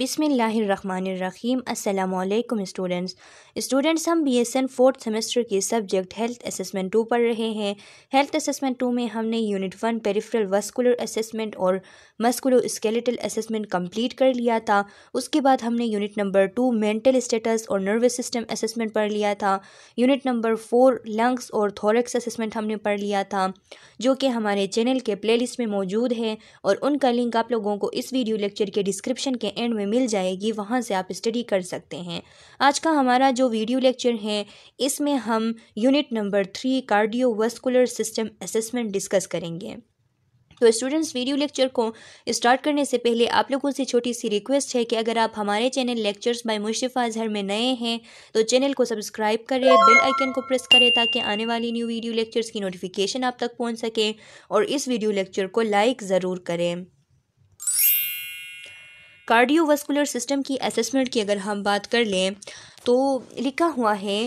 बिसमीम अल्लाम students students हम B S N fourth semester के सब्जेक्ट हेल्थ असेसमेंट टू पढ़ रहे हैं हेल्थ असेसमेंट टू में हमने unit one peripheral vascular assessment और मस्कुलो स्केलेटल असेसमेंट कंप्लीट कर लिया था उसके बाद हमने unit number two mental status और नर्वस सिस्टम असेसमेंट पढ़ लिया था यूनिट नंबर फोर लंग्स और थोरेक्स असेसमेंट हमने पढ़ लिया था जो कि हमारे चैनल के लिस्ट में मौजूद है और उनका लिंक आप लोगों को इस वीडियो लेक्चर के डिस्क्रिप्शन के एंड में हमें मिल जाएगी वहाँ से आप स्टडी कर सकते हैं आज का हमारा जो वीडियो लेक्चर है इसमें हम unit number three vascular system assessment discuss करेंगे तो स्टूडेंट्स वीडियो लेक्चर को स्टार्ट करने से पहले आप लोगों से छोटी सी रिक्वेस्ट है कि अगर आप हमारे channel lectures by Mushfa Azhar में नए हैं तो चैनल को सब्सक्राइब करें बेल आइकन को प्रेस करें ताकि आने वाली न्यू वीडियो लेक्चर्स की नोटिफिकेशन आप तक पहुंच सके और इस वीडियो लेक्चर को लाइक ज़रूर करें कार्डियोवास्कुलर सिस्टम की असेसमेंट की अगर हम बात कर लें तो लिखा हुआ है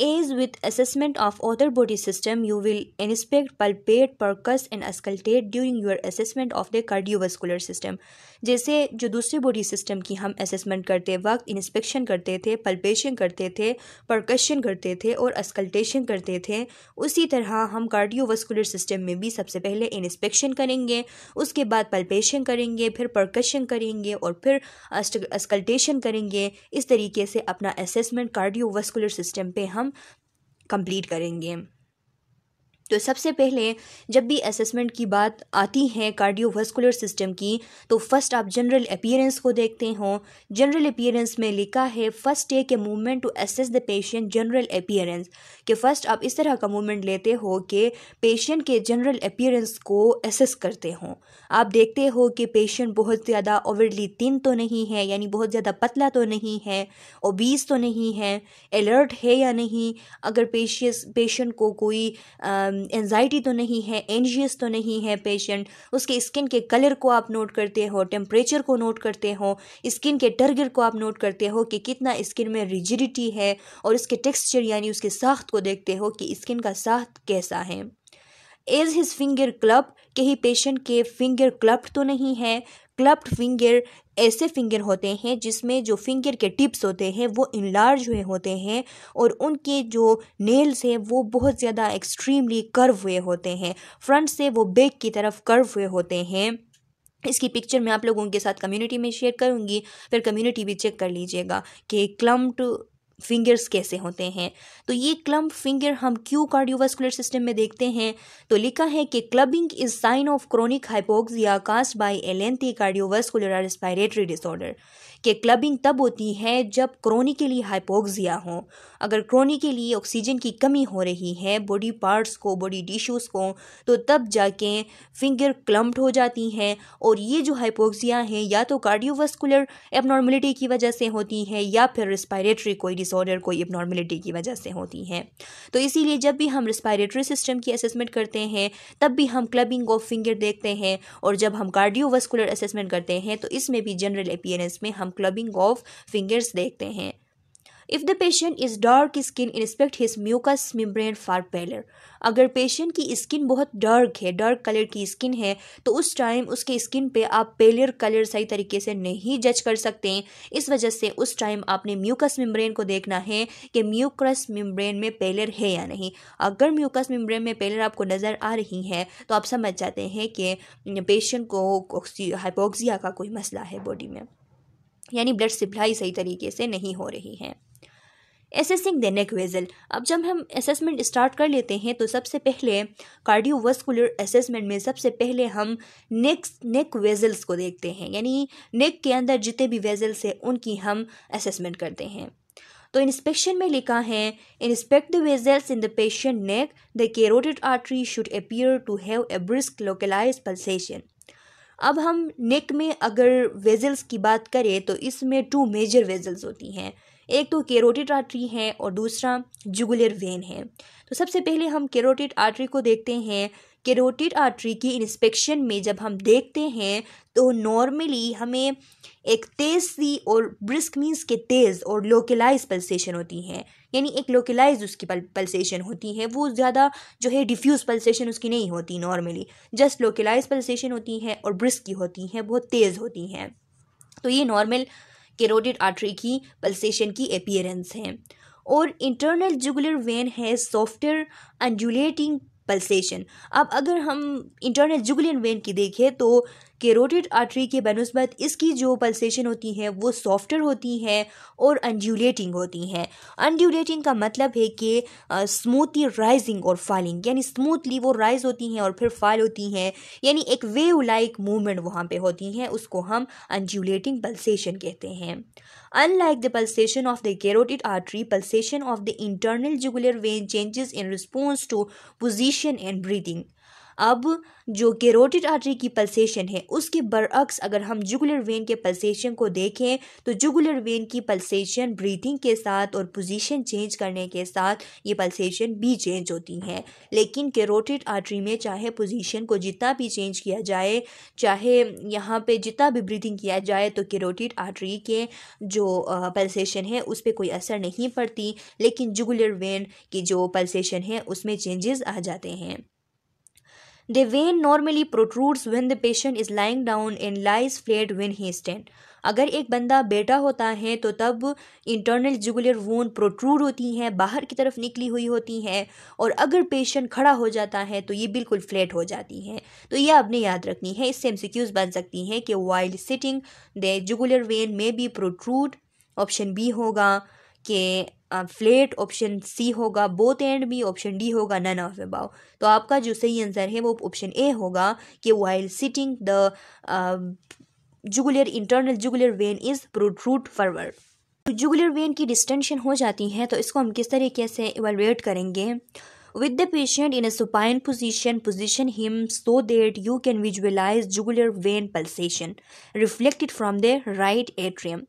As with assessment of other body system, you will inspect, palpate, percuss and auscultate during your assessment of the cardiovascular system जैसे जो दूसरे बॉडी सिस्टम की हम असेसमेंट करते वक्त इंस्पेक्शन करते थे पल्पेशन करते थे पर्कशन करते थे और अस्कल्टेशन करते थे उसी तरह हम कार्डियोवास्कुलर सिस्टम में भी सबसे पहले इंस्पेक्शन करेंगे उसके बाद पल्पेशन करेंगे फिर परकशन करेंगे और फिर अस्कल्टेशन करेंगे इस तरीके से अपना असेसमेंट कार्डियोवास्कुलर सिस्टम पे हम हम कंप्लीट करेंगे तो सबसे पहले जब भी असेसमेंट की बात आती है कार्डियोवास्कुलर सिस्टम की तो फर्स्ट आप जनरल अपीयरेंस को देखते हो जनरल अपीयरेंस में लिखा है first take a movement to assess the patient general appearance कि फ़र्स्ट आप इस तरह का मूवमेंट लेते हो कि पेशेंट के जनरल अपीयरेंस को असेस करते हो आप देखते हो कि पेशेंट बहुत ज़्यादा ओवरली तीन तो नहीं है यानी बहुत ज़्यादा पतला तो नहीं है ओबीस तो नहीं है अलर्ट है या नहीं अगर पेश पेशेंट को कोई आ, एनजाइटी तो नहीं है एनजियस तो नहीं है पेशेंट उसके स्किन के कलर को आप नोट करते हो टेम्परेचर को नोट करते हो स्किन के टर्गर को आप नोट करते हो कि कितना स्किन में रिजिडिटी है और इसके टेक्सचर यानी उसके साख्त को देखते हो कि स्किन का साख्त कैसा है एज हिज फिंगर क्लब कहीं पेशेंट के फिंगर क्लब्ड तो नहीं है क्लब्ड फिंगर ऐसे फिंगर होते हैं जिसमें जो फिंगर के टिप्स होते हैं वो इनलार्ज हुए होते हैं और उनके जो नेल्स हैं वो बहुत ज़्यादा एक्सट्रीमली कर्व हुए होते हैं फ्रंट से वो बैक की तरफ कर्व हुए होते हैं इसकी पिक्चर मैं आप लोगों के साथ कम्युनिटी में शेयर करूंगी फिर कम्युनिटी भी चेक कर लीजिएगा कि क्लम्प्ड फिंगर्स कैसे होते हैं तो ये क्लम्प फिंगर हम क्यों कार्डियोवास्कुलर सिस्टम में देखते हैं तो लिखा है कि clubbing is sign of chronic hypoxia caused by lengthy cardiovascular respiratory disorder कि क्लबिंग तब होती है जब क्रोनिकली हाइपोक्सिया हो अगर क्रोनिकली ऑक्सीजन की कमी हो रही है बॉडी पार्ट्स को बॉडी टिश्यूज़ को तो तब जाके फिंगर क्लम्प्ड हो जाती हैं और ये जो हाइपोक्सिया हैं या तो कार्डियोवास्कुलर एबनॉर्मलिटी की वजह से होती हैं या फिर रिस्पायरेटरी कोई डिसऑर्डर कोई एबनॉर्मलिटी की वजह से होती हैं तो इसीलिए जब भी हम रिस्पायरेटरी सिस्टम की असेसमेंट करते हैं तब भी हम क्लबिंग ऑफ फिंगर देखते हैं और जब हम कार्डियोवास्कुलर असेसमेंट करते हैं तो इसमें भी जनरल अपियरेंस में हम क्लबिंग ऑफ फिंगर्स देखते हैं if the patient is dark skin inspect his mucous membrane for pallor अगर पेशेंट की स्किन बहुत डार्क है डार्क कलर की स्किन है तो उस टाइम उसके स्किन पे आप पेलर कलर सही तरीके से नहीं जज कर सकते हैं इस वजह से उस टाइम आपने म्यूकस मिम्ब्रेन को देखना है कि म्यूकस मिम्ब्रेन में पेलर है या नहीं अगर म्यूकस मिम्ब्रेन में पेलर आपको नज़र आ रही है तो आप समझ जाते हैं कि पेशेंट को हाइपोक्सिया का कोई मसला है बॉडी में यानी ब्लड सप्लाई सही तरीके से नहीं हो रही है एसेसिंग द नेक वेजल अब जब हम असेसमेंट स्टार्ट कर लेते हैं तो सबसे पहले कार्डियोवस्कुलर असेसमेंट में सबसे पहले हम नेक नेक वेजल्स को देखते हैं यानी नेक के अंदर जितने भी वेजल्स हैं उनकी हम असेसमेंट करते हैं तो इंस्पेक्शन में लिखा है inspect the vessels in the patient neck the carotid artery should appear to have a brisk localize pulsation अब हम नेक में अगर वेजल्स की बात करें तो इसमें टू मेजर वेजल्स होती हैं एक तो केरोटिड आर्टरी है और दूसरा जुगुलर वेन है तो सबसे पहले हम केरोटिड आर्टरी को देखते हैं रोटेड आर्टरी की इंस्पेक्शन में जब हम देखते हैं तो नॉर्मली हमें एक तेज़ सी और ब्रिस्क मीन्स के तेज़ और लोकलाइज पल्सेशन होती हैं यानी एक लोकलाइज उसकी पल, पल्सेशन होती है वो ज़्यादा जो है डिफ्यूज़ पल्सेशन उसकी नहीं होती नॉर्मली जस्ट लोकलाइज पल्सेशन होती हैं और ब्रिस्क की होती हैं बहुत तेज़ होती हैं तो ये नॉर्मल केरोटिड आर्टरी की पल्सेशन की अपियरेंस है और इंटरनल जुगुलर वेन है सॉफ्टर अंजुलेटिंग पल्सेशन अब अगर हम इंटरनल जुगलियन वेन की देखें तो केरोटिड आर्टरी के बनस्बत इसकी जो पल्सेशन होती हैं वो सॉफ्टर होती हैं और अनड्यूलेटिंग होती हैं अनड्यूलेटिंग का मतलब है कि स्मूथली राइजिंग और फॉलिंग यानी स्मूथली वो राइज होती हैं और फिर फॉल होती हैं यानी एक वेव लाइक मूवमेंट वहाँ पे होती हैं उसको हम अनड्यूलेटिंग पल्सेशन कहते हैं unlike the pulsation of the carotid artery pulsation of the internal jugular vein changes in response to position and breathing अब जो केरोटिड आर्टरी की पल्सेशन है उसके बरअक्स अगर हम जुगुलर वेन के पल्सेशन को देखें तो जुगुलर वेन की पल्सेशन ब्रीथिंग के साथ और पोजीशन चेंज करने के साथ ये पल्सेशन भी चेंज होती हैं लेकिन केरोटिड आर्टरी में चाहे पोजीशन को जितना भी चेंज किया जाए चाहे यहाँ पे जितना भी ब्रीथिंग किया जाए तो केरोटिड आर्टरी के जो पल्सेशन है उस पर कोई असर नहीं पड़ती लेकिन जुगुलर वेन की जो पल्सेशन है उसमें चेंजेस आ जाते हैं The vein normally protrudes when the patient is lying down and lies flat when he stand. अगर एक बंदा बेटा होता है तो तब इंटरनल जुगुलर वोन प्रोट्रूड होती हैं बाहर की तरफ निकली हुई होती हैं और अगर पेशेंट खड़ा हो जाता है तो ये बिल्कुल फ्लैट हो जाती हैं तो ये आपने याद रखनी है इससे एमसीक्यूज बन सकती हैं कि while sitting the jugular vein में बी प्रोट्रूड ऑप्शन बी होगा कि फ्लेट ऑप्शन सी होगा both and B option D होगा नन ऑफ अबाव तो आपका जो सही आंसर है वो ऑप्शन ए होगा कि while sitting the jugular internal jugular vein is protrude forward तो जुगुलर वेन की डिस्टेंशन हो जाती है तो इसको हम किस तरीके से इवेलुएट करेंगे with the patient in a supine position position him so that you can visualize jugular vein pulsation reflected from the right atrium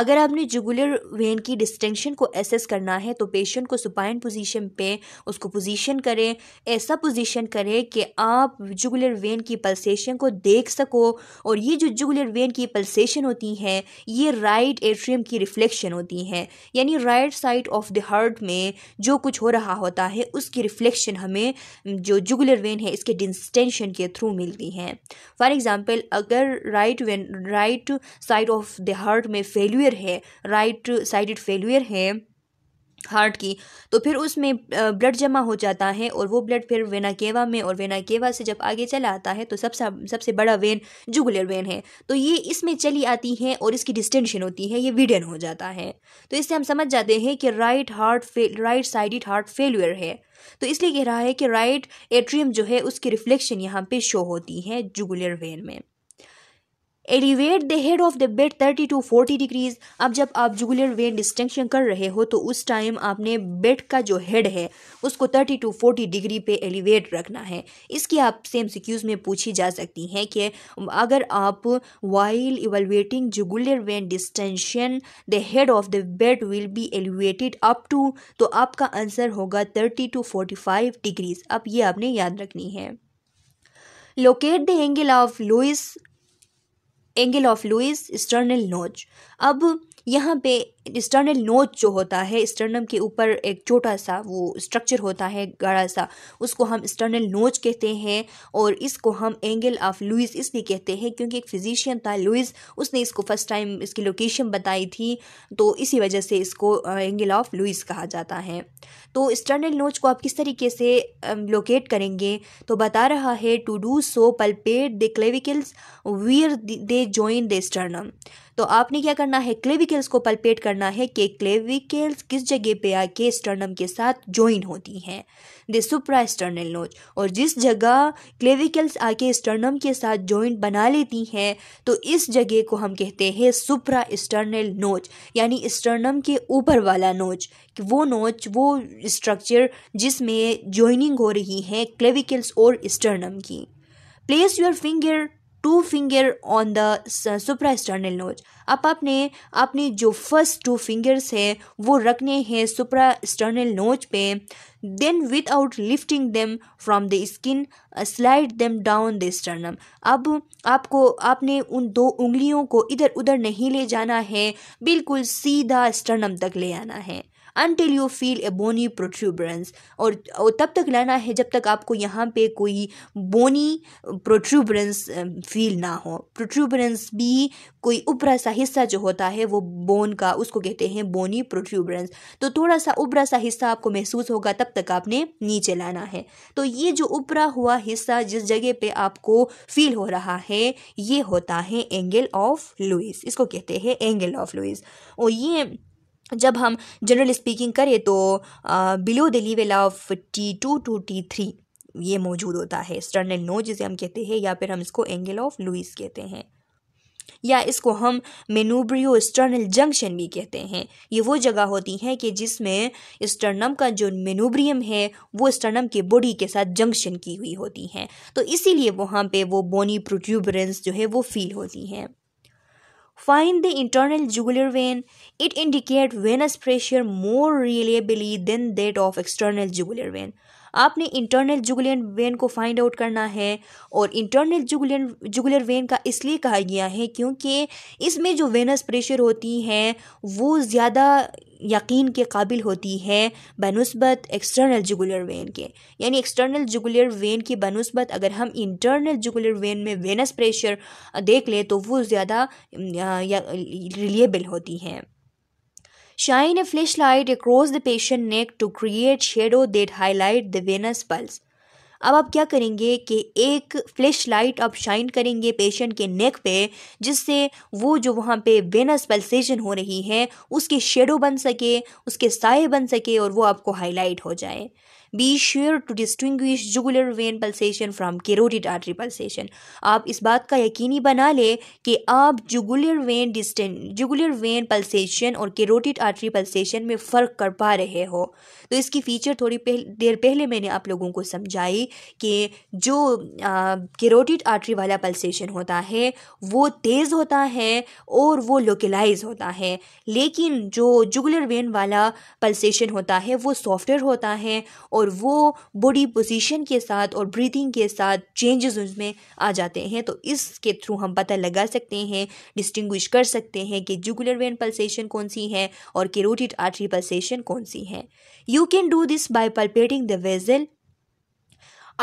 अगर आपने जुगुलर वेन की डिस्टेंशन को एसेस करना है तो पेशेंट को सुपाइन पोजीशन पे उसको पोजीशन करें ऐसा पोजीशन करें कि आप जुगुलर वेन की पल्सेशन को देख सको और ये जो जुगुलर वेन की पल्सेशन होती हैं ये राइट एट्रियम की रिफ्लेक्शन होती हैं यानी right side of the heart में जो कुछ हो रहा होता है उसकी रिफ्लेक्शन हमें जो जुगुलर वेन है इसके डिस्टेंशन के थ्रू मिलती हैं फॉर एग्ज़ाम्पल अगर right vein right side of the heart में फेलियर है राइट साइडेड फेलियर है हार्ट की तो फिर उसमें ब्लड जमा हो जाता है और वो ब्लड फिर वेना केवा में और वेना केवा से जब आगे चला आता है तो सबसे सबसे बड़ा वेन जुगुलर वेन है तो ये इसमें चली आती है और इसकी डिस्टेंशन होती है ये विडन हो जाता है तो इससे हम समझ जाते हैं कि right heart right sided heart failure है तो इसलिए कह रहा है कि राइट एट्रियम जो है उसकी रिफ्लेक्शन यहाँ पे शो होती है जुगुलर वेन में elevate the head of the bed 30 to 40 degrees अब जब आप जुगुलर वेन डिस्टेंशन कर रहे हो तो उस टाइम आपने बेड का जो हेड है उसको 30 टू 40 डिग्री पे एलिवेट रखना है इसकी आप सेम सिक्यूज़ में पूछी जा सकती हैं कि अगर आप while evaluating jugular vein distension the head of the bed will be elevated up to तो आपका आंसर होगा 30 टू 45 डिग्रीज अब ये आपने याद रखनी है locate the angle of Louis angle of Louis sternal notch अब यहाँ पे स्टर्नल नोच जो होता है स्टर्नम के ऊपर एक छोटा सा वो स्ट्रक्चर होता है गाढ़ा सा उसको हम स्टर्नल नोच कहते हैं और इसको हम एंगल ऑफ लुइस इसलिए कहते हैं क्योंकि एक फिजिशियन था लुइस उसने इसको फर्स्ट टाइम इसकी लोकेशन बताई थी तो इसी वजह से इसको एंगल ऑफ लुइस कहा जाता है तो स्टर्नल नोच को आप किस तरीके से लोकेट करेंगे तो बता रहा है to do so palpate the clavicles where they join the sternum तो आपने क्या करना है क्लेविकल्स को पल्पेट कर करना है कि क्लेविकेल्स किस जगह पे आके स्टर्नम के साथ ज्वाइन होती हैं द सुप्रा स्टर्नल नोच और जिस जगह क्लेविकल्स आके स्टर्नम के साथ ज्वाइंट बना लेती हैं तो इस जगह को हम कहते हैं सुप्रा स्टर्नल नोच यानी स्टर्नम के ऊपर वाला नोच कि वो नोच वो स्ट्रक्चर जिसमें ज्वाइनिंग हो रही है क्लेविकल्स और स्टर्नम की place your finger two finger on the external notch अब आपने अपने जो फर्स्ट टू फिंगर्स है वो रखने हैं सुपरा एक्सटर्नल नोज पे then without lifting them from the skin slide them down the sternum अब आपको आपने उन दो उंगलियों को इधर उधर नहीं ले जाना है बिल्कुल सीधा स्टर्नम तक ले आना है until you feel a bony protuberance और, तब तक लाना है जब तक आपको यहाँ पे कोई बोनी प्रोट्रूबरेंस फील ना हो प्रोट्रूबरेंस भी कोई उपरा सा हिस्सा जो होता है वो बोन का उसको कहते हैं बोनी प्रोट्रूबरेंस तो थोड़ा सा उबरा सा हिस्सा आपको महसूस होगा तब तक आपने नीचे लाना है तो ये जो उभरा हुआ हिस्सा जिस जगह पे आपको फील हो रहा है ये होता है एंगल ऑफ लुइस इसको कहते हैं एंगल ऑफ लुइस और ये जब हम जनरल स्पीकिंग करें तो below the level of T two two T three ये मौजूद होता है स्टर्नल नो जिसे हम कहते हैं या फिर हम इसको एंगल ऑफ लुइस कहते हैं या इसको हम मेनूब्रियो स्टर्नल जंक्शन भी कहते हैं ये वो जगह होती हैं कि जिसमें स्टर्नम का जो मेनूब्रियम है वो स्टर्नम के बॉडी के साथ जंक्शन की हुई होती हैं तो इसीलिए वहाँ पे वो बोनी प्रोट्यूबरेंस जो है वो फील होती हैं Find the internal jugular vein. It indicates venous pressure more reliably than that of external jugular vein. आपने इंटरनल जुगुलर वेन को फाइंड आउट करना है और इंटरनल जुगलियन जुगुलर वेन का इसलिए कहा गया है क्योंकि इसमें जो वेनस प्रेशर होती हैं वो ज़्यादा यकीन के काबिल होती है बनस्बत एक्सटर्नल जुगुलर वेन के यानी एक्सटर्नल जुगुलर वेन की बनस्बत अगर हम इंटरनल जुगुलर वेन में वेनस प्रेशर देख लें तो वो ज़्यादा रिलेबल होती हैं Shine a flashlight across the patient's neck to create shadow that highlight the venous pulse. अब आप क्या करेंगे कि एक फ्लैश लाइट आप शाइन करेंगे पेशेंट के नेक पे जिससे वो जो वहाँ पे वेनस पल्सेशन हो रही है उसके शेडो बन सके उसके साए बन सके और वो आपको हाईलाइट हो जाए be sure to distinguish jugular vein pulsation from carotid artery pulsation आप इस बात का यकीनी बना लें कि आप jugular vein distension jugular vein pulsation और केरोटिड आर्टरी पल्सेशन में फ़र्क कर पा रहे हो तो इसकी फ़ीचर थोड़ी पहले देर पहले मैंने आप लोगों को समझाई कि जो करोटिड आर्टरी वाला पल्सेशन होता है वो तेज़ होता है और वो लोकलाइज होता है लेकिन जो जुगलर वेन वाला पल्सेशन होता है वो सॉफ्टवेयर होता है और वो बॉडी पोजीशन के साथ और ब्रीथिंग के साथ चेंजेस उसमें आ जाते हैं तो इसके थ्रू हम पता लगा सकते हैं डिस्टिंग्विश कर सकते हैं कि जुगुलर वेन पल्सेशन कौन सी है और केरोटिड आर्टरी पल्सेशन कौन सी है you can do this by palpating the vessel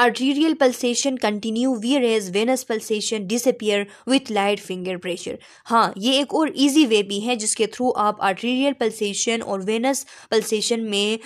Arterial pulsation continue whereas venous pulsation disappear with light finger pressure. हाँ ये एक और easy वे भी है जिसके थ्रू आप arterial pulsation और venous pulsation में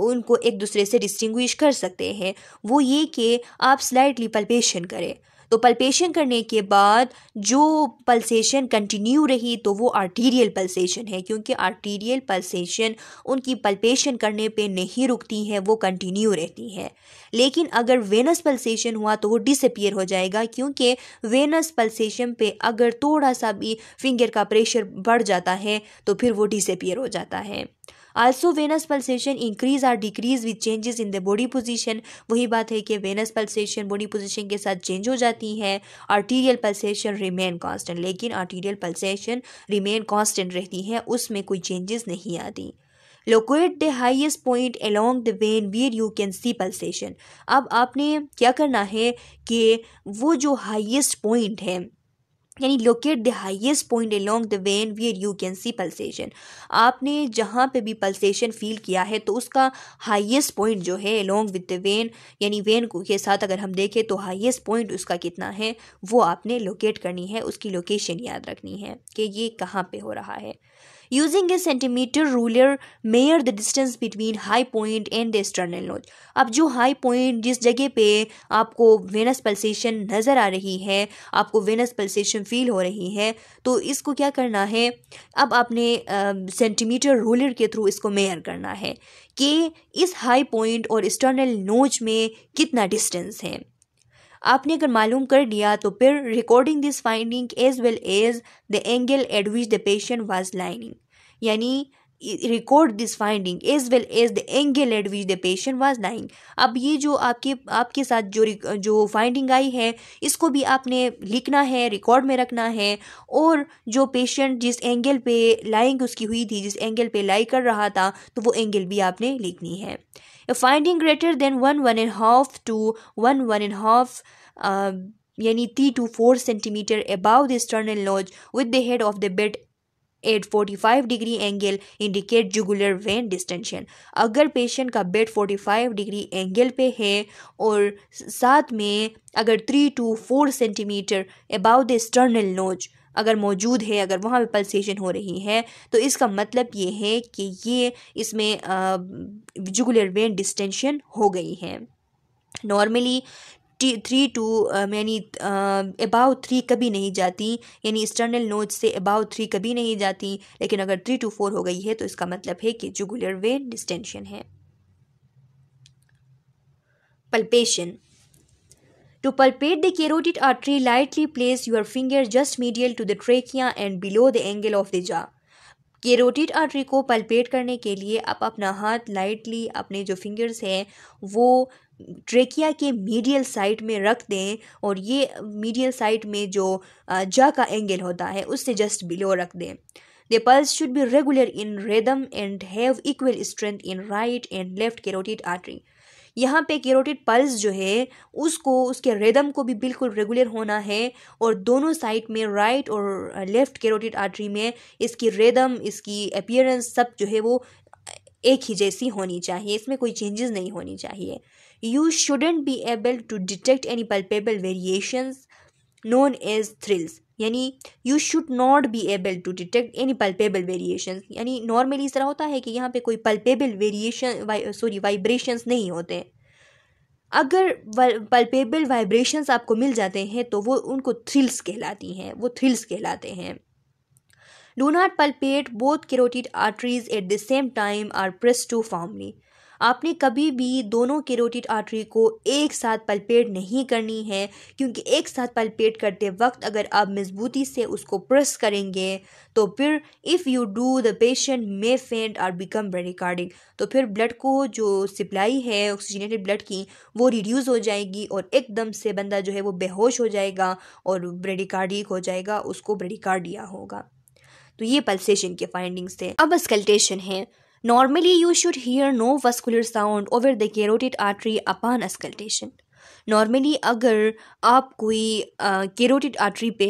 उनको एक दूसरे से distinguish कर सकते हैं वो ये कि आप slightly palpation करें तो पल्पेशन करने के बाद जो पल्सेशन कंटिन्यू रही तो वो आर्टीरियल पल्सेशन है क्योंकि आर्टीरियल पल्सेशन उनकी पल्पेशन करने पे नहीं रुकती हैं वो कंटिन्यू रहती हैं लेकिन अगर वेनस पल्सेशन हुआ तो वो डिसअपियर हो जाएगा क्योंकि वेनस पल्सेशन पे अगर थोड़ा सा भी फिंगर का प्रेशर बढ़ जाता है तो फिर वो डिसअपियर हो जाता है आल्सो वेनस पल्सेशन इंक्रीज और decrease with changes in the body position वही बात है कि वेनस पल्सेशन बॉडी पोजिशन के साथ चेंज हो जाती है आर्टीरियल पल्सेशन रिमेन कांस्टेंट लेकिन आर्टीरियल पल्सेशन रिमेन कांस्टेंट रहती है उसमें कोई चेंजेस नहीं आती locate the highest point along the vein where you can see pulsation अब आपने क्या करना है कि वो जो हाइएस्ट पॉइंट है यानी locate the highest point along the vein where you can see pulsation आपने जहाँ पे भी पल्सेशन फील किया है तो उसका हाइएस्ट पॉइंट जो है अलॉन्ग विद द वेन यानी वेन को के साथ अगर हम देखें तो हाईएस्ट पॉइंट उसका कितना है वो आपने लोकेट करनी है उसकी लोकेशन याद रखनी है कि ये कहाँ पे हो रहा है using a centimetre ruler measure the distance between high point and the external notch अब जो हाई पॉइंट जिस जगह पे आपको वेनस पल्सेशन नज़र आ रही है आपको वेनस पल्सेशन फील हो रही है तो इसको क्या करना है अब आपने सेंटीमीटर रूलर के थ्रू इसको मेयर करना है कि इस हाई पॉइंट और एक्सटर्नल नोज में कितना डिस्टेंस है आपने अगर मालूम कर लिया तो फिर recording this finding as well as the angle at which the patient was lying यानी record this finding as well as the angle at which the patient was lying अब ये जो आपके आपके साथ जो जो फाइंडिंग आई है इसको भी आपने लिखना है रिकॉर्ड में रखना है और जो पेशेंट जिस एंगल पे लाइंग उसकी हुई थी जिस एंगल पे लाई कर रहा था तो वो एंगल भी आपने लिखनी है finding greater than one one and half to one one and half यानी three to four centimetre above the sternal notch with the head of the bed at five degree angle indicate jugular vein distension अगर patient का bed forty five degree angle पे है और साथ में अगर three to four centimetre above the external notch अगर मौजूद है अगर वहाँ पर पल्सेशन हो रही है तो इसका मतलब ये है कि ये इसमें जुगुलर वेन डिस्टेंशन हो गई है नॉर्मली थ्री टू यानी अबाव थ्री कभी नहीं जाती यानी एक्सटर्नल नोज से अबाव थ्री कभी नहीं जाती लेकिन अगर थ्री टू फोर हो गई है तो इसका मतलब है कि जुगुलर वेन डिस्टेंशन है palpation to palpate the carotid artery lightly place your finger just medial to the trachea and below the angle of the jaw carotid artery को पल्पेट करने के लिए आप अपना हाथ लाइटली अपने जो फिंगर्स हैं वो ट्रेकिया के मीडियल साइड में रख दें और ये मीडियल साइड में जो जा का एंगल होता है उससे जस्ट बिलो रख दें the pulse should be regular in rhythm and have equal strength in right and left carotid artery यहाँ पे कैरोटिड पल्स जो है उसको उसके रेदम को भी बिल्कुल रेगुलर होना है और दोनों साइड में राइट और लेफ्ट कैरोटिड आर्टरी में इसकी रेदम इसकी अपियरेंस सब जो है वो एक ही जैसी होनी चाहिए इसमें कोई चेंजेस नहीं होनी चाहिए you shouldn't be able to detect any palpable variations known as thrills यानी you should not be able to detect any palpable variation यानी नॉर्मली इस तरह होता है कि यहाँ पे कोई पल्पेबल वेरिएशन सॉरी वाइब्रेशंस नहीं होते हैं अगर पल्पेबल वाइब्रेशंस आपको मिल जाते हैं तो वो उनको थ्रिल्स कहलाती हैं वो थ्रिल्स कहलाते हैं do not palpate both carotid arteries at the same time or press too firmly आपने कभी भी दोनों केरोटिड आर्टरी को एक साथ पलपेट नहीं करनी है क्योंकि एक साथ पलपेट करते वक्त अगर आप मजबूती से उसको प्रेस करेंगे तो फिर if you do the patient may faint or become ब्रेडिकार्डिक तो फिर ब्लड को जो सप्लाई है ऑक्सीजनेटेड ब्लड की वो रिड्यूस हो जाएगी और एकदम से बंदा जो है वो बेहोश हो जाएगा और ब्रेडिकार्डिक हो जाएगा उसको ब्रेडिकार्डिया होगा तो ये पल्सेशन के फाइंडिंग्स थे अब स्कल्टेशन है Normally, you should hear no vascular sound over the carotid artery upon auscultation. Normally अगर आप कोई केरोटिड आर्टरी पे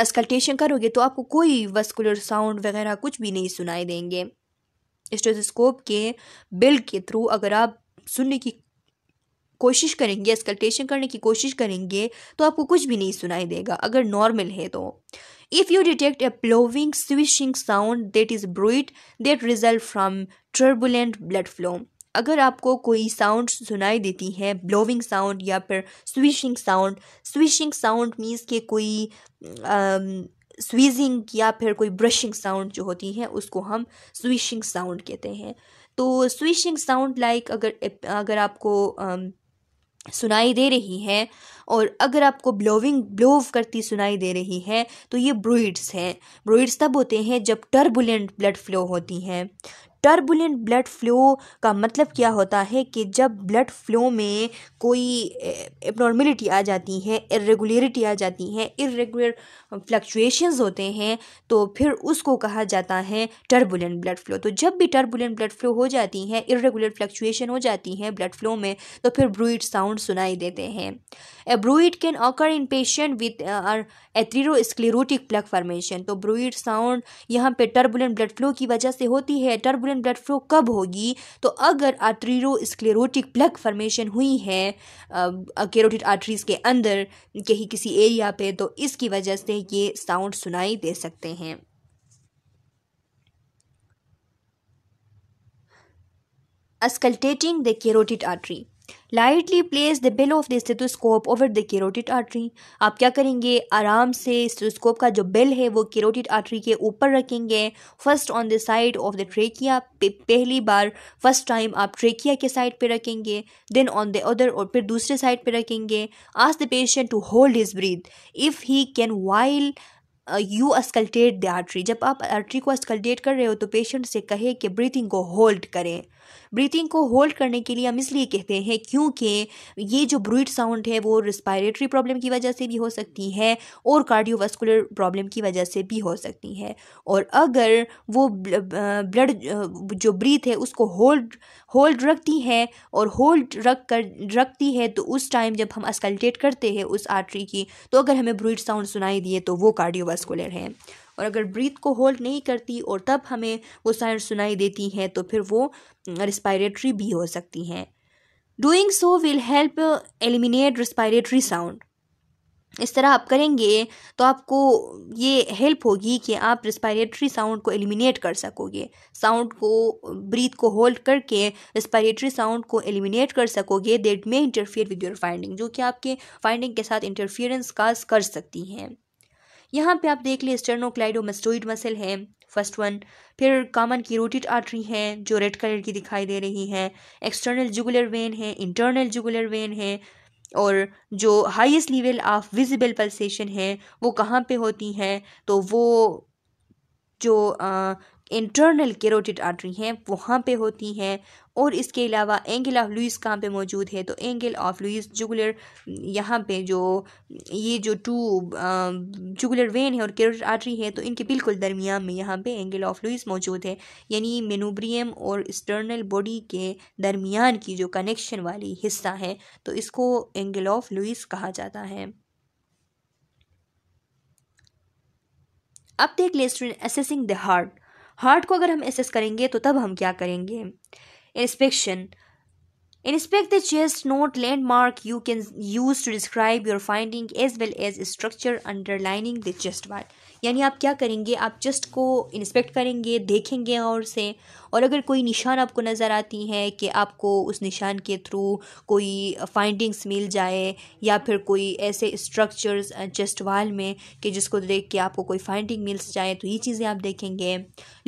एस्कल्टेशन करोगे तो आपको कोई वस्कुलर साउंड वगैरह कुछ भी नहीं सुनाई देंगे स्टेथोस्कोप के बिल के थ्रू अगर आप सुनने की कोशिश करेंगे एक्सकल्टेशन करने की कोशिश करेंगे तो आपको कुछ भी नहीं सुनाई देगा अगर नॉर्मल है तो if you detect a blowing swishing sound that is bruit that result from turbulent blood flow अगर आपको कोई साउंड सुनाई देती है ब्लोविंग साउंड या फिर swishing sound swishing sound means के कोई स्वीजिंग या फिर कोई ब्रशिंग साउंड जो होती है उसको हम स्विशिंग साउंड कहते हैं तो स्विशिंग साउंड लाइक अगर अगर आपको um, सुनाई दे रही हैं और अगर आपको ब्लोविंग ब्लोव करती सुनाई दे रही है तो ये ब्रूइड्स हैं ब्रूइड्स तब होते हैं जब टर्बुलेंट ब्लड फ्लो होती हैं टर्बुलेंट ब्लड फ्लो का मतलब क्या होता है कि जब ब्लड फ्लो में कोई एबनॉर्मिलिटी आ जाती है इरेगुलरिटी आ जाती है इरेगुलर फ्लक्चुएशंस होते हैं तो फिर उसको कहा जाता है टर्बुलेंट ब्लड फ्लो तो जब भी टर्बुलेंट ब्लड फ्लो हो जाती है इरेगुलर फ्लक्चुएशन हो जाती है ब्लड फ्लो में तो फिर ब्रूइड साउंड सुनाई देते हैं a bruit can occur in patient with atherosclerotic plaque formation तो ब्रूइड साउंड यहाँ पे टर्बुलेंट ब्लड फ्लो की वजह से होती है टर्बुलेंट फॉरन ब्लड फ्लो कब होगी तो अगर आर्टरीरो स्क्लेरोटिक प्लग फॉर्मेशन हुई है कैरोटिड आर्टरीज के अंदर कहीं किसी एरिया पे तो इसकी वजह से ये साउंड सुनाई दे सकते हैं auscultating the carotid artery lightly place the bell of the stethoscope over the carotid artery आप क्या करेंगे आराम से स्टेथोस्कोप का जो बेल है वो केरोटिड आर्टरी के ऊपर रखेंगे first on the side of the trachea पहली बार फर्स्ट टाइम आप ट्रेकिया के साइड पे रखेंगे देन ऑन द अदर और फिर दूसरे साइड पे रखेंगे ask the patient to hold his breath if he can while you auscultate the artery जब आप आर्टरी को अस्कल्टेट कर रहे हो तो पेशेंट से कहे कि ब्रीथिंग को होल्ड करें ब्रीथिंग को होल्ड करने के लिए हम इसलिए कहते हैं क्योंकि ये जो ब्रूड साउंड है वो रिस्पायरेटरी प्रॉब्लम की वजह से भी हो सकती है और कार्डियोवास्कुलर प्रॉब्लम की वजह से भी हो सकती है और अगर वो ब्लड जो ब्रीथ है उसको होल्ड होल्ड रखती है और होल्ड रख कर रखती है तो उस टाइम जब हम अस्कल्टेट करते हैं उस आर्ट्री की तो अगर हमें ब्रूड साउंड सुनाई दिए तो वो कार्डियो कार्डियोवास्कुलर है और अगर ब्रीथ को होल्ड नहीं करती और तब हमें वो साइंस सुनाई देती हैं तो फिर वो रिस्पायरेटरी भी हो सकती हैं doing so will help eliminate respiratory sound इस तरह आप करेंगे तो आपको ये हेल्प होगी कि आप रिस्पायरेटरी साउंड को एलिमिनेट कर सकोगे साउंड को ब्रीथ को होल्ड करके रिस्पायरेटरी साउंड को एलिमिनेट कर सकोगे that may interfere with your finding जो कि आपके फाइंडिंग के साथ इंटरफियरेंस काज कर सकती हैं यहाँ पे आप देख लें स्टेनोक्लाइडोमेस्टोइड मसल है फर्स्ट वन फिर कामन की रोटिड आर्टरी है जो रेड कलर की दिखाई दे रही है एक्सटर्नल जुगुलर वेन है इंटरनल जुगुलर वेन है और जो highest level of visible pulsation है वो कहाँ पे होती हैं तो वो जो इंटरनल कैरोटिड आर्टरी हैं वहाँ पे होती हैं और इसके अलावा एंगल ऑफ लुइस कहाँ पे मौजूद है तो एंगल ऑफ लुइस जुगुलर यहाँ पे जो ये जो टू जुगुलर वेन है और कैरोटिड आर्टरी है तो इनके बिल्कुल दरमियान में यहाँ पे एंगल ऑफ लुइस मौजूद है यानी मेनूब्रियम और एक्सटर्नल बॉडी के दरमियान की जो कनेक्शन वाली हिस्सा है तो इसको एंगल ऑफ लुइस कहा जाता है अब देख लें student assessing the heart heart को अगर हम एसेस करेंगे तो तब हम क्या करेंगे inspection Inspect the chest note landmark you can use to describe your finding as well as structure underlining the chest wall. यानी आप क्या करेंगे आप चेस्ट को इंस्पेक्ट करेंगे देखेंगे और से और अगर कोई निशान आपको नज़र आती है कि आपको उस निशान के थ्रू कोई फाइंडिंग्स मिल जाए या फिर कोई ऐसे स्ट्रक्चर्स चेस्ट वाल में कि जिसको देख के आपको कोई फाइंडिंग मिल जाए तो ये चीज़ें आप देखेंगे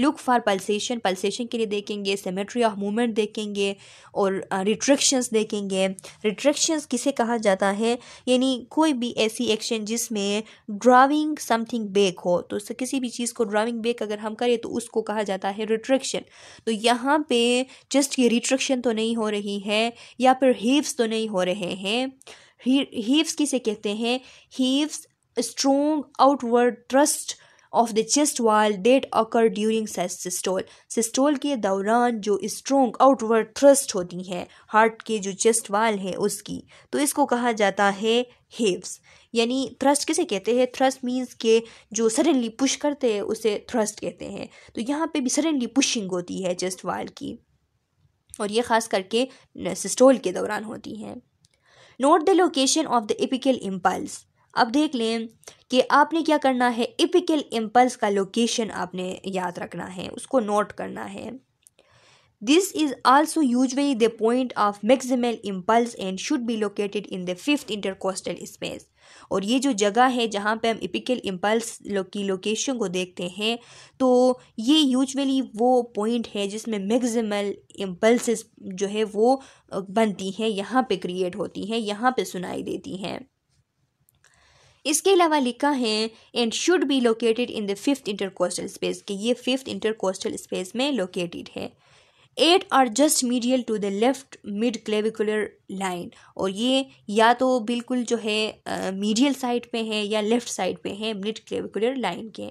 लुक फॉर पल्सेशन पल्सेशन के लिए देखेंगे सेमेट्री ऑफ मूवमेंट देखेंगे और रिट्री रिट्रैक्शंस देखेंगे रिट्रैक्शंस किसे कहा जाता है यानी कोई भी ऐसी एक्शन जिसमें ड्राविंग समथिंग बैक हो तो किसी भी चीज़ को ड्राविंग बैक अगर हम करें तो उसको कहा जाता है रिट्रैक्शन तो यहाँ पे जस्ट ये रिट्रैक्शन तो नहीं हो रही है या फिर हीव्स तो नहीं हो रहे हैं हीव्स किसे कहते हैं heaves strong outward thrust of the chest wall that occur during systole systole के दौरान जो स्ट्रोंग आउटवर्ड थ्रस्ट होती है हार्ट के जो चेस्ट वाल है उसकी तो इसको कहा जाता है हेव्स यानी थ्रस्ट किसे कहते हैं थ्रस्ट मीन्स के जो सडनली पुश करते हैं उसे थ्रस्ट कहते हैं तो यहाँ पे भी सडनली पुशिंग होती है चेस्ट वाल की और ये ख़ास करके सिस्टोल के दौरान होती है note the location of the apical impulse अब देख लें कि आपने क्या करना है इपिकल इम्पल्स का लोकेशन आपने याद रखना है उसको नोट करना है this is also usually the point of maximal impulse and should be located in the fifth intercostal space और ये जो जगह है जहाँ पे हम इपिकल इम्पल्स की लोकेशन को देखते हैं तो ये यूजुअली वो पॉइंट है जिसमें मैक्सिमल इम्पल्स जो है वो बनती हैं यहाँ पे क्रिएट होती हैं यहाँ पे सुनाई देती हैं इसके अलावा लिखा है and should be located in the fifth intercostal space कि ये फिफ्थ इंटरकोस्टल स्पेस में लोकेटेड है at or just medial to the left mid clavicular line और ये या तो बिल्कुल जो है मीडियल uh, साइड पे है या लेफ्ट साइड पे है मिड क्लेविकुलर लाइन के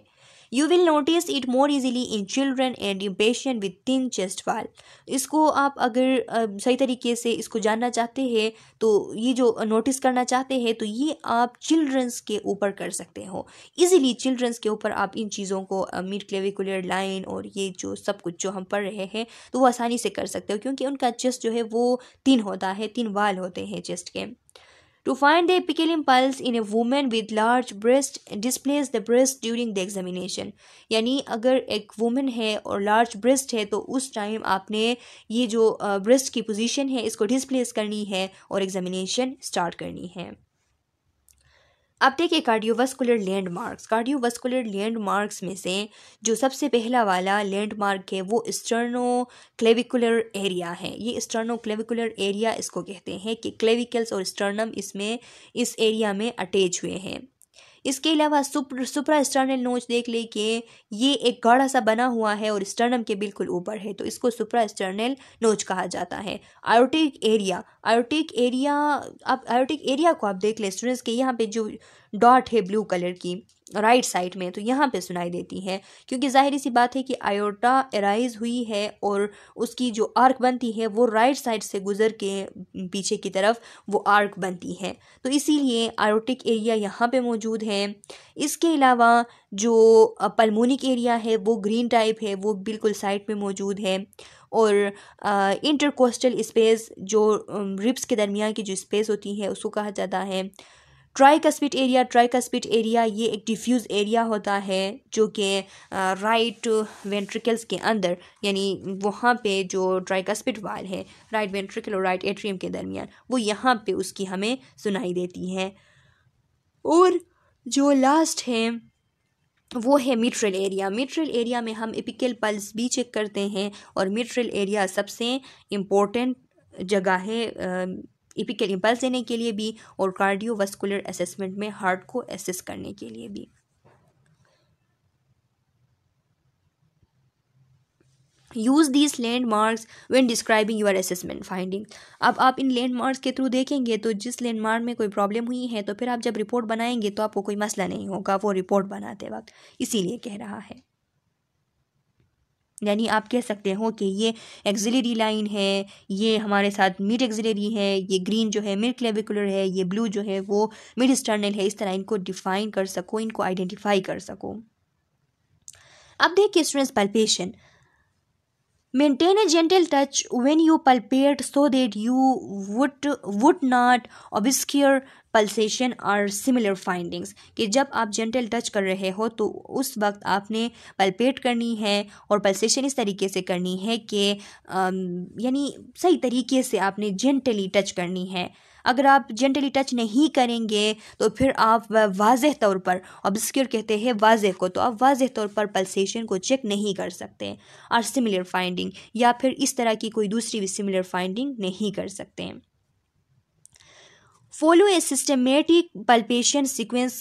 you will notice it more easily in children and in patient with thin chest wall इसको आप अगर सही तरीके से इसको जानना चाहते हैं तो ये जो नोटिस करना चाहते हैं तो ये आप चिल्ड्रंस के ऊपर कर सकते हो इजीली चिल्ड्रंस के ऊपर आप इन चीज़ों को मिड क्लेविकुलर लाइन और ये जो सब कुछ जो हम पढ़ रहे हैं तो वो आसानी से कर सकते हो क्योंकि उनका चेस्ट जो है वो तीन होता है तीन वाल होते हैं चेस्ट के To find the epithelium pulse in a woman with large breast, displays the breast during the examination. यानी अगर एक वुमेन है और लार्ज ब्रेस्ट है तो उस टाइम आपने ये जो breast ki position hai isko displace karni hai aur examination start karni hai अब देखिए कार्डियोवास्कुलर लैंडमार्क्स कार्डियोवास्कुलर लैंडमार्क्स में से जो सबसे पहला वाला लैंडमार्क है वो स्टर्नो क्लेविकुलर एरिया है ये स्टर्नो क्लेविकुलर एरिया इसको कहते हैं कि क्लेविकल्स और स्टर्नम इसमें इस एरिया में अटैच हुए हैं इसके अलावा सुप्र सुप्रा स्टर्नल नोच देख ले कि ये एक गाढ़ा सा बना हुआ है और स्टर्नम के बिल्कुल ऊपर है तो इसको सुप्रा स्टर्नल नोच कहा जाता है आयोटिक एरिया आयोटिक एरिया आप आयोटिक एरिया को आप देख लें स्टूडेंट्स के यहाँ पे जो डॉट है ब्लू कलर की राइट साइड में तो यहाँ पे सुनाई देती है क्योंकि जाहिर सी बात है कि आयोटा एराइज हुई है और उसकी जो आर्क बनती है वो राइट साइड से गुजर के पीछे की तरफ वो आर्क बनती है तो इसीलिए आयोटिक एरिया यहाँ पे मौजूद है इसके अलावा जो पलमोनिक एरिया है वो ग्रीन टाइप है वो बिल्कुल साइड में मौजूद है और इंटरकोस्टल स्पेस जो रिप्स के दरमियान की जो स्पेस होती है उसको कहा जाता है tricuspid area tricuspid area ये एक डिफ्यूज़ एरिया होता है जो कि राइट वेंट्रिकल्स के अंदर यानी वहाँ पे जो ट्राई कस्पिट वाल है राइट वेंट्रिकल और राइट एट्रियम के दरमियान वो यहाँ पे उसकी हमें सुनाई देती है और जो लास्ट है वो है मिट्रल एरिया मिट्रल एरिया में हम एपिकल पल्स भी चेक करते हैं और मिट्रल एरिया सबसे इम्पोर्टेंट जगह है इपिकल e इम्पल्स देने के लिए भी और कार्डियोवास्कुलर असेसमेंट में हार्ट को असेस करने के लिए भी use these landmarks when describing your assessment finding अब आप इन लैंड मार्क्स के थ्रू देखेंगे तो जिस लैंड मार्क में कोई प्रॉब्लम हुई है तो फिर आप जब रिपोर्ट बनाएंगे तो आपको कोई मसला नहीं होगा वो रिपोर्ट बनाते वक्त इसीलिए कह रहा है यानी आप कह सकते हो कि ये एक्जिलरी लाइन है ये हमारे साथ मिड एक्जिलरी है ये ग्रीन जो है मिड क्लेविकुलर है ये ब्लू जो है वो मिड स्टर्नल है इस तरह इनको डिफाइन कर सको इनको आइडेंटिफाई कर सको अब देखिए students palpation maintain a gentle touch when you palpate so that you would would not obscure pulsation और सिमिलर फाइंडिंग्स कि जब आप जेंटल टच कर रहे हो तो उस वक्त आपने पल्पेट करनी है और पल्सेशन इस तरीके से करनी है कि यानी सही तरीके से आपने जेंटली टच करनी है अगर आप जेंटली टच नहीं करेंगे तो फिर आप वाज तौर पर ऑब्सक्योर कहते हैं वाज को तो आप वाज तौर पर पल्सेशन को चेक नहीं कर सकते और सिमिलर फाइंडिंग या फिर इस तरह की कोई दूसरी भी सिमिलर फाइंडिंग नहीं कर सकते हैं follow a systematic palpation sequence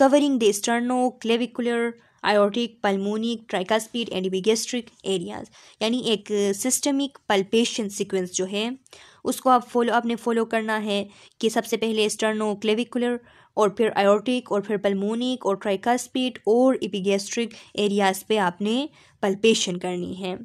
covering the sternoclavicular aortic pulmonic tricuspid and epigastric areas यानी एक सिस्टमिक पल्पेशन सीक्वेंस जो है उसको आप फॉलो आपने फॉलो करना है कि सबसे पहले स्टर्नो क्लेविकुलर और फिर आयोटिक और फिर पल्मोनिक और ट्राइकास्पीड और इपिगेस्ट्रिक एरियाज पे आपने पल्पेशन करनी है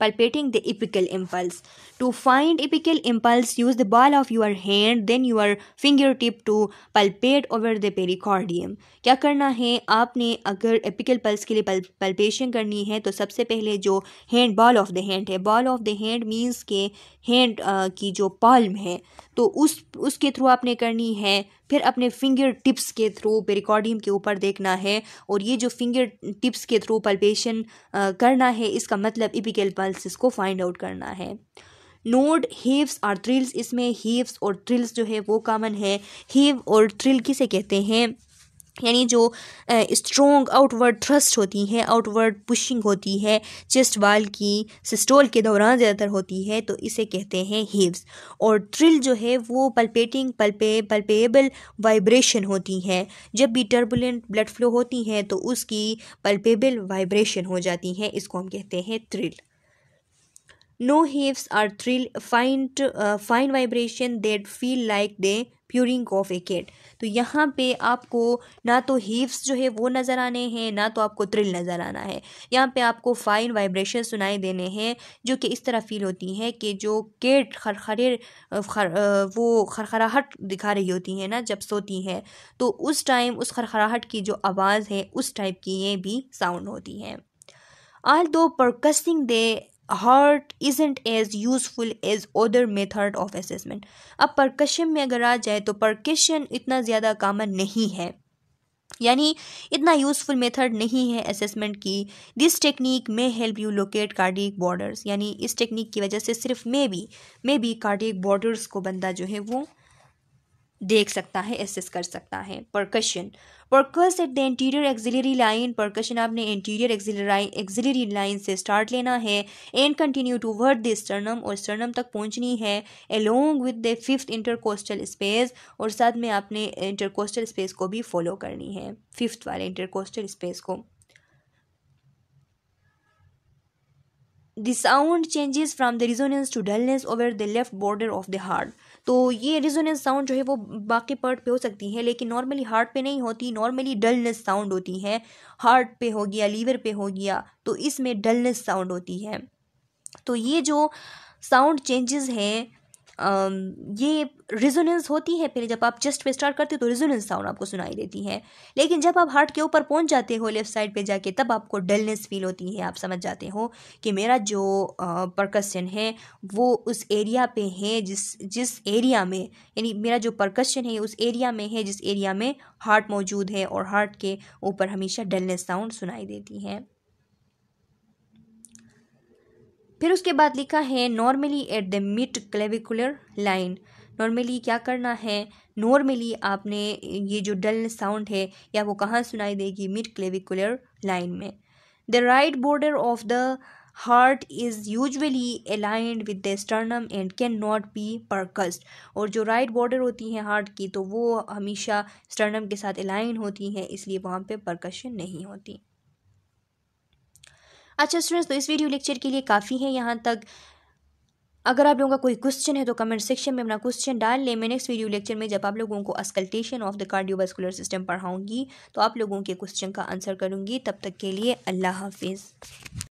palpating the apical impulse. To find apical impulse, use the ball of your hand, then your fingertip to palpate over the pericardium. क्या करना है आपने अगर apical pulse के लिए palpation पल्पेशन करनी है तो सबसे पहले जो hand ball of the hand है ball of the hand means के हैंड की जो पाल्म है तो उस उसके थ्रू आपने करनी है फिर अपने फिंगर टिप्स के थ्रू पेरिकॉडियम के ऊपर देखना है और ये जो फिंगर टिप्स के थ्रू पल्पेशन करना है इसका मतलब इपिकल पल्स को फाइंड आउट करना है नोड हेव्स और थ्रिल्स इसमें हीव्स और थ्रिल्स जो है वो कॉमन है हीव और थ्रिल किसे कहते हैं यानी जो स्ट्रोंग आउटवर्ड थ्रस्ट होती है आउटवर्ड पुशिंग होती है चेस्ट वाल की सिस्टोल के दौरान ज़्यादातर होती है तो इसे कहते हैं हीव्स और थ्रिल जो है वो पल्पेटिंग पल्पे पल्पेबल वाइब्रेशन होती है जब भी टर्बुलेंट ब्लड फ्लो होती हैं तो उसकी पल्पेबल वाइब्रेशन हो जाती हैं इसको हम कहते हैं thrill No heaves are thrilled, find uh, fine vibration that feel like they purring of a cat तो यहाँ पे आपको ना तो हीव्स जो है वो नज़र आने हैं ना तो आपको थ्रिल नज़र आना है यहाँ पे आपको फाइन वाइब्रेशन सुनाई देने हैं जो कि इस तरह फील होती हैं कि जो केट खरखरे खर, वो खरखराहट दिखा रही होती है ना जब सोती है तो उस टाइम उस खरखराहट की जो आवाज़ है उस टाइप की ये भी साउंड होती है although percussing the heart isn't as useful as other method of assessment अब परकशन में अगर आ जाए तो परकशन इतना ज़्यादा कामन नहीं है यानी इतना यूज़फुल मेथड नहीं है असेसमेंट की this technique may help you locate cardiac borders यानी इस टेक्निक की वजह से सिर्फ may be may be cardiac borders को बंदा जो है वो देख सकता है एसेस कर सकता है percussion percuss at the anterior axillary line percussion आपने इंटीरियर एक्जिलरी लाइन से स्टार्ट लेना है and continue toward the sternum और स्टर्नम तक पहुंचनी है along with the fifth intercostal space और साथ में आपने इंटरकोस्टल स्पेस को भी फॉलो करनी है फिफ्थ वाले इंटरकोस्टल स्पेस को the sound changes from the resonance to dullness over the left border of the heart तो ये रिजोनेंस साउंड जो है वो बाकी पार्ट पे हो सकती है लेकिन नॉर्मली हार्ट पे नहीं होती नॉर्मली डलनेस साउंड होती है हार्ट पे हो गया लीवर पे हो गया तो इसमें डलनेस साउंड होती है तो ये जो साउंड चेंजेस हैं ये रिजोनेंस होती है पहले जब आप चेस्ट पे स्टार्ट करते हो तो रिजोनेंस साउंड आपको सुनाई देती है लेकिन जब आप हार्ट के ऊपर पहुंच जाते हो लेफ्ट साइड पे जाके तब आपको डलनेस फील होती है आप समझ जाते हो कि मेरा जो परकशन है वो उस एरिया पे है जिस जिस एरिया में यानी मेरा जो परकशन है उस एरिया में है जिस एरिया में हार्ट मौजूद है और हार्ट के ऊपर हमेशा डलनेस साउंड सुनाई देती है फिर उसके बाद लिखा है normally at the mid clavicular line normally क्या करना है नॉर्मली आपने ये जो डल साउंड है या वो कहाँ सुनाई देगी मिड क्लेविकुलर लाइन में the right border of the heart is usually aligned with the sternum and can not be percussed और जो राइट बॉर्डर होती है हार्ट की तो वो हमेशा स्टर्नम के साथ अलाइन होती हैं इसलिए वहाँ पर परकशन नहीं होती अच्छा स्टूडेंट्स तो इस वीडियो लेक्चर के लिए काफ़ी है यहाँ तक अगर आप लोगों का कोई क्वेश्चन है तो कमेंट सेक्शन में अपना क्वेश्चन डाल लें मैं नेक्स्ट वीडियो लेक्चर में जब आप लोगों को auscultation of the cardiovascular system पढ़ाऊंगी तो आप लोगों के क्वेश्चन का आंसर करूंगी तब तक के लिए अल्लाह हाफिज़